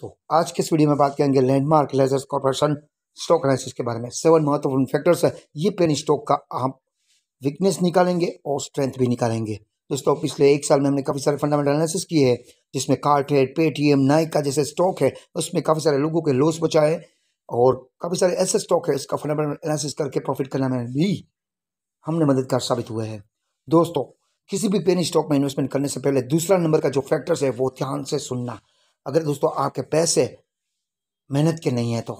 तो आज के इस वीडियो में बात करेंगे landmark leisures corporation stock analysis के बारे में सेवन महत्वपूर्ण फैक्टर्स है ये पेन स्टॉक का हम वीकनेस निकालेंगे और स्ट्रेंथ भी निकालेंगे दोस्तों पिछले एक साल में हमने काफ़ी सारे फंडामेंटल एनालिसिस किए हैं जिसमें कार्टेड पेटीएम नाइका जैसे स्टॉक है उसमें काफ़ी सारे लोगों के लॉस बचाए और काफ़ी सारे ऐसे स्टॉक है इसका फंडामेंटल एनालिसिस करके प्रॉफिट करने में भी हमने मददगार साबित हुए हैं दोस्तों किसी भी पेनी स्टॉक में इन्वेस्टमेंट करने से पहले दूसरा नंबर का जो फैक्टर्स है वो ध्यान से सुनना अगर दोस्तों आपके पैसे मेहनत के नहीं है तो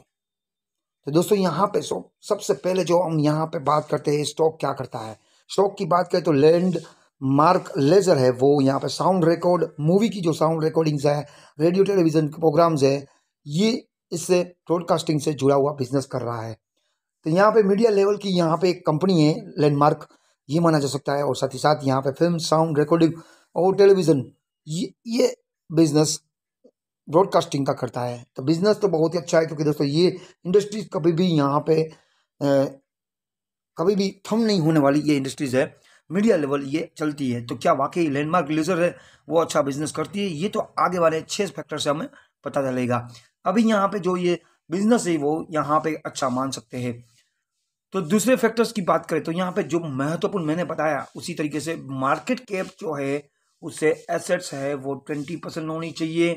तो दोस्तों यहाँ पे सो सबसे पहले जो हम यहाँ पे बात करते हैं स्टॉक क्या करता है स्टॉक की बात करें तो लैंड मार्क लेजर है वो यहाँ पे साउंड रिकॉर्ड मूवी की जो साउंड रिकॉर्डिंग्स है रेडियो टेलीविज़न के प्रोग्राम्स है ये इससे ब्रॉडकास्टिंग से जुड़ा हुआ बिजनेस कर रहा है तो यहाँ पे मीडिया लेवल की यहाँ पे एक कंपनी है लैंडमार्क ये माना जा सकता है और साथ ही साथ यहाँ पे फिल्म साउंड रिकॉर्डिंग और टेलीविज़न ये ये बिजनेस ब्रॉडकास्टिंग का करता है तो बिज़नेस तो बहुत ही अच्छा है क्योंकि दोस्तों ये इंडस्ट्रीज कभी भी यहाँ पे ए, कभी भी थम नहीं होने वाली ये इंडस्ट्रीज़ है मीडिया लेवल ये चलती है तो क्या वाकई लैंडमार्क लीजर है वो अच्छा बिजनेस करती है ये तो आगे वाले छः फैक्टर से हमें पता चलेगा अभी यहाँ पे जो ये बिजनेस है वो यहाँ पे अच्छा मान सकते हैं तो दूसरे फैक्टर्स की बात करें तो यहाँ पे जो महत्वपूर्ण मैंने बताया उसी तरीके से मार्केट कैप जो है उससे एसेट्स है वो ट्वेंटी परसेंट होनी चाहिए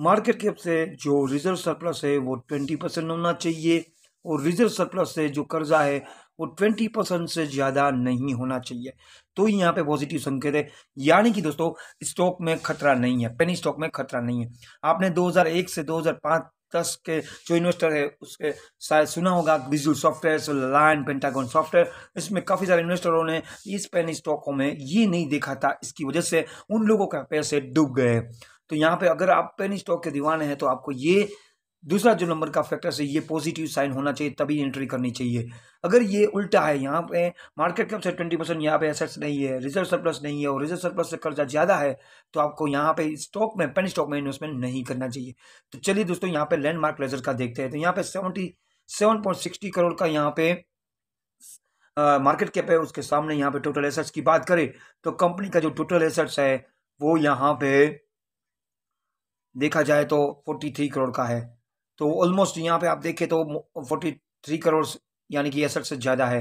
मार्केट कैप से जो रिजर्व सरप्लस है वो ट्वेंटी परसेंट होना चाहिए और रिजर्व सरप्लस से जो कर्जा है वो ट्वेंटी परसेंट से ज़्यादा नहीं होना चाहिए तो यहाँ पे पॉजिटिव संकेत है यानी कि दोस्तों स्टॉक में खतरा नहीं है पेनी स्टॉक में खतरा नहीं है आपने 2001 से 2005 दस के जो इन्वेस्टर है उसके शायद सुना होगा visual software line Pentagon software इसमें काफ़ी सारे इन्वेस्टरों ने इस पेनी स्टॉकों में ये नहीं देखा था इसकी वजह से उन लोगों का पैसे डूब गए तो यहाँ पे अगर आप पेनी स्टॉक के दीवाने हैं तो आपको ये दूसरा जो नंबर का फैक्टर है ये पॉजिटिव साइन होना चाहिए तभी एंट्री करनी चाहिए अगर ये उल्टा है यहाँ पे मार्केट कैप से ट्वेंटी परसेंट यहाँ पे एसेट्स नहीं है रिजर्व सरप्लस नहीं है और रिजर्व सरप्लस से कर्जा ज़्यादा है तो आपको यहाँ पे स्टॉक में पेन स्टॉक में इन्वेस्टमेंट नहीं करना चाहिए तो चलिए दोस्तों यहाँ पे लैंडमार्क लेजर का देखते हैं तो यहाँ पे seventy seven point sixty crore का यहाँ पे मार्केट कैप है उसके सामने यहाँ पे टोटल एसेट्स की बात करें तो कंपनी का जो टोटल एसेट्स है वो यहाँ पे देखा जाए तो फोर्टी थ्री करोड़ का है तो ऑलमोस्ट यहाँ पे आप देखें तो फोर्टी थ्री करोड़ यानी कि एसेट से ज़्यादा है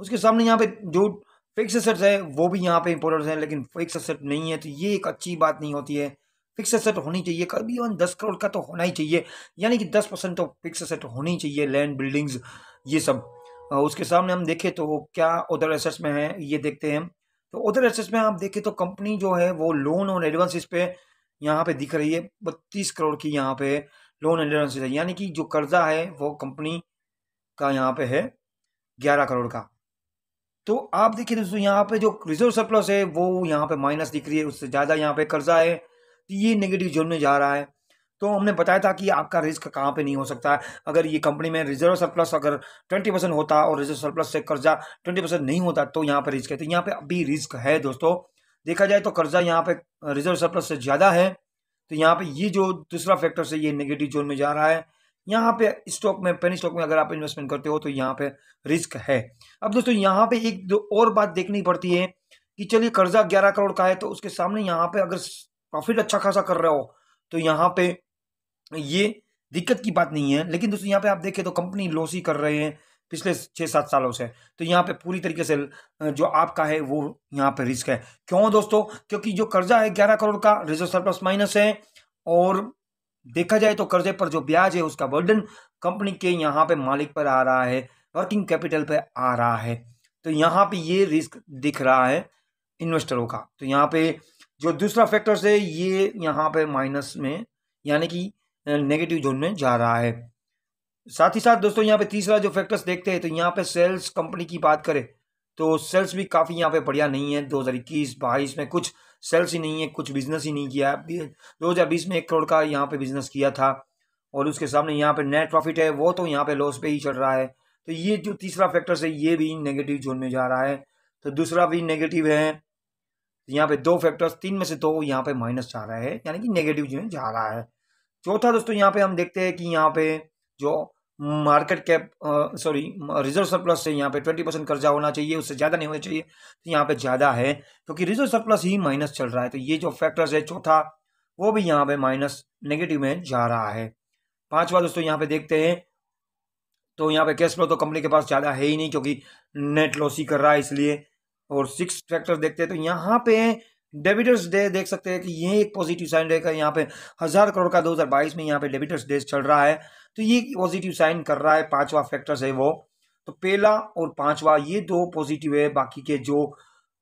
उसके सामने यहाँ पे जो फिक्स एसेट्स है वो भी यहाँ पे इंपॉर्टेंट है लेकिन फिक्स एसेट नहीं है तो ये एक अच्छी बात नहीं होती है फिक्स एसेट होनी चाहिए कभी वन दस करोड़ का तो होना ही चाहिए यानी कि दस परसेंट तो फिक्स एसेट होनी चाहिए लैंड बिल्डिंग्स ये सब उसके सामने हम देखें तो क्या उधर एसेट्स में है ये देखते हैं तो उधर एसेट्स में आप देखें तो कंपनी जो है वो लोन और एडवांस पे यहाँ पे दिख रही है बत्तीस करोड़ की यहाँ पे लोन एंडोरेंस है यानी कि जो कर्जा है वो कंपनी का यहाँ पे है ग्यारह करोड़ का तो आप देखिए दोस्तों यहाँ पे जो रिजर्व सरप्लस है वो यहाँ पे माइनस दिख रही है उससे ज़्यादा यहाँ पे कर्जा है तो ये नेगेटिव जोन में जा रहा है तो हमने बताया था कि आपका रिस्क कहाँ पे नहीं हो सकता है अगर ये कंपनी में रिजर्व सरप्लस अगर ट्वेंटी परसेंट होता और रिजर्व सरप्लस से कर्जा ट्वेंटी परसेंट नहीं होता तो यहाँ पे रिस्क है तो यहाँ पे अभी रिस्क है दोस्तों देखा जाए तो कर्जा यहाँ पे रिजर्व सरप्लस से ज़्यादा है तो यहाँ पे ये जो दूसरा फैक्टर से ये नेगेटिव जोन में जा रहा है यहाँ पे स्टॉक में पेनी स्टॉक में अगर आप इन्वेस्टमेंट करते हो तो यहाँ पे रिस्क है अब दोस्तों यहाँ पे एक दो और बात देखनी पड़ती है कि चलिए कर्जा ग्यारह करोड़ का है तो उसके सामने यहाँ पे अगर प्रॉफिट अच्छा खासा कर रहे हो तो यहाँ पे ये दिक्कत की बात नहीं है लेकिन दोस्तों यहाँ पे आप देखें तो कंपनी लॉस ही कर रहे हैं पिछले छः सात सालों से तो यहाँ पे पूरी तरीके से जो आपका है वो यहाँ पे रिस्क है क्यों दोस्तों क्योंकि जो कर्जा है ग्यारह करोड़ का रिजर्व सरप्लस माइनस है और देखा जाए तो कर्जे पर जो ब्याज है उसका बर्डन कंपनी के यहाँ पे मालिक पर आ रहा है वर्किंग कैपिटल पर आ रहा है तो यहाँ पे ये रिस्क दिख रहा है इन्वेस्टरों का तो यहाँ पे जो दूसरा फैक्टर्स है ये यहाँ पे माइनस में यानी कि नेगेटिव जोन में जा रहा है साथ ही साथ दोस्तों यहाँ पे तीसरा जो फैक्टर्स देखते हैं तो यहाँ पे सेल्स कंपनी की बात करें तो सेल्स भी काफ़ी यहाँ पे बढ़िया नहीं है दो हज़ार इक्कीस बाईस में कुछ सेल्स ही नहीं है कुछ बिजनेस ही नहीं किया दो हज़ार बीस में एक करोड़ का यहाँ पे बिजनेस किया था और उसके सामने यहाँ पे नेट प्रॉफिट है वो तो यहाँ पे लॉस पे ही चल रहा है तो ये जो तीसरा फैक्टर्स है ये भी नेगेटिव जोन में जा रहा है तो दूसरा भी नेगेटिव है यहाँ पे दो फैक्टर्स तीन में से दो तो यहाँ पे माइनस जा रहा है यानी कि नेगेटिव जोन जा रहा है चौथा दोस्तों यहाँ पे हम देखते हैं कि यहाँ पे जो market cap sorry reserve surplus से यहाँ पे ट्वेंटी परसेंट कर्जा होना चाहिए उससे ज़्यादा नहीं होना चाहिए तो यहाँ पे ज़्यादा है क्योंकि रिजर्व सरप्लस ही माइनस चल रहा है तो ये जो फैक्टर्स है चौथा वो भी यहाँ पे माइनस नेगेटिव में जा रहा है पांचवा दोस्तों यहाँ पे देखते हैं तो यहाँ पे कैश फ्लो तो कंपनी के पास ज़्यादा है ही नहीं क्योंकि नेट लॉस ही कर रहा है इसलिए और सिक्स फैक्टर देखते हैं तो यहाँ पे डेबिटर्स डे देख सकते हैं कि ये एक पॉजिटिव साइन रहेगा यहाँ पे हज़ार करोड़ का 2022 में यहाँ पे डेबिटर्स डे चल रहा है तो ये पॉजिटिव साइन कर रहा है पांचवा फैक्टर्स है वो तो पहला और पांचवा ये दो पॉजिटिव है बाकी के जो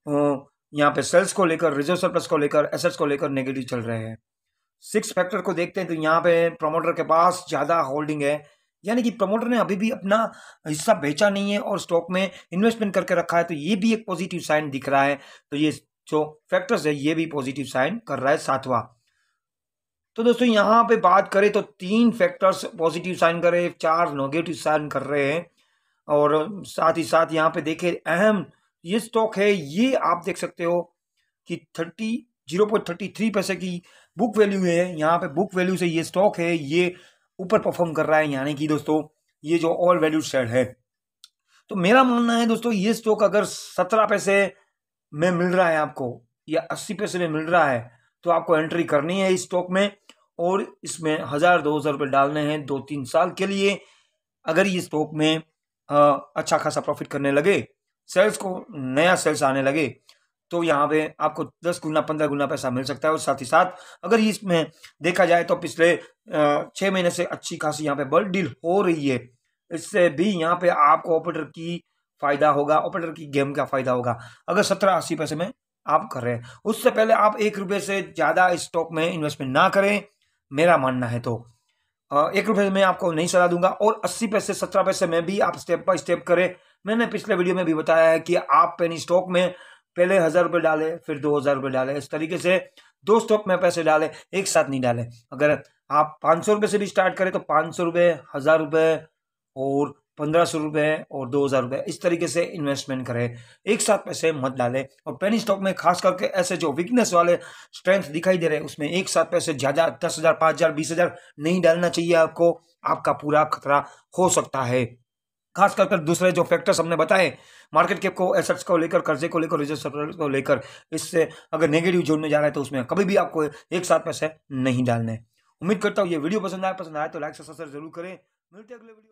यहाँ पे सेल्स को लेकर रिजर्व सरप्लस को लेकर एसेट्स को लेकर नेगेटिव चल रहे हैं सिक्स फैक्टर को देखते हैं तो यहाँ पे प्रमोटर के पास ज़्यादा होल्डिंग है यानी कि प्रमोटर ने अभी भी अपना हिस्सा बेचा नहीं है और स्टॉक में इन्वेस्टमेंट करके रखा है तो ये भी एक पॉजिटिव साइन दिख रहा है तो ये जो फैक्टर्स है ये भी पॉजिटिव साइन कर रहा है सातवां तो दोस्तों यहाँ पे बात करें तो तीन फैक्टर्स पॉजिटिव साइन कर रहे हैं चार नेगेटिव साइन कर रहे हैं और साथ ही साथ यहाँ पे देखें अहम ये स्टॉक है ये आप देख सकते हो कि thirty zero point thirty three पैसे की बुक वैल्यू है यहाँ पे बुक वैल्यू से ये स्टॉक है ये ऊपर परफॉर्म कर रहा है यानी कि दोस्तों ये जो ऑल वैल्यू शेयर है तो मेरा मानना है दोस्तों ये स्टॉक अगर सत्रह पैसे में मिल रहा है आपको या अस्सी पैसे में मिल रहा है तो आपको एंट्री करनी है इस स्टॉक में और इसमें हज़ार दो हज़ार रुपये डालने हैं दो तीन साल के लिए अगर ये स्टॉक में आ, अच्छा खासा प्रॉफिट करने लगे सेल्स को नया सेल्स आने लगे तो यहाँ पे आपको दस गुना पंद्रह गुना पैसा मिल सकता है और साथ ही साथ अगर इसमें देखा जाए तो पिछले छः महीने से अच्छी खासी यहाँ पे बल डील हो रही है इससे भी यहाँ पे आपको ऑपरेटर की फायदा होगा ऑपरेटर की गेम का फायदा होगा अगर सत्रह अस्सी पैसे में आप कर रहे हैं उससे पहले आप एक रुपये से ज़्यादा स्टॉक में इन्वेस्टमेंट ना करें मेरा मानना है तो एक रुपये में आपको नहीं सलाह दूंगा और अस्सी पैसे सत्रह पैसे में भी आप स्टेप बाय स्टेप करें मैंने पिछले वीडियो में भी बताया है कि आप पेनी स्टॉक में पहले हज़ार रुपये डालें फिर दो हज़ार रुपये डालें इस तरीके से दो स्टॉक में पैसे डालें एक साथ नहीं डालें अगर आप पाँच सौ रुपये से भी स्टार्ट करें तो पाँच सौ रुपये हज़ार रुपये और पंद्रह सौ रुपये और दो हज़ार रुपये इस तरीके से इन्वेस्टमेंट करें एक साथ पैसे मत डालें और पेनी स्टॉक में खास करके ऐसे जो वीकनेस वाले स्ट्रेंथ दिखाई दे रहे हैं उसमें एक साथ पैसे ज़्यादा दस हज़ार पाँच हज़ार बीस हज़ार नहीं डालना चाहिए आपको आपका पूरा खतरा हो सकता है खास कर दूसरे जो फैक्टर्स हमने बताए मार्केट कैप को एसेट्स को लेकर कर्जे को लेकर रिजर्व को लेकर इससे अगर नेगेटिव जोन में जा रहा है तो उसमें कभी भी आपको एक साथ पैसे नहीं डालने उम्मीद करता हूँ ये वीडियो पसंद आया पसंद आया तो लाइक सब्सक्राइब जरूर करें मिलते अगले वीडियो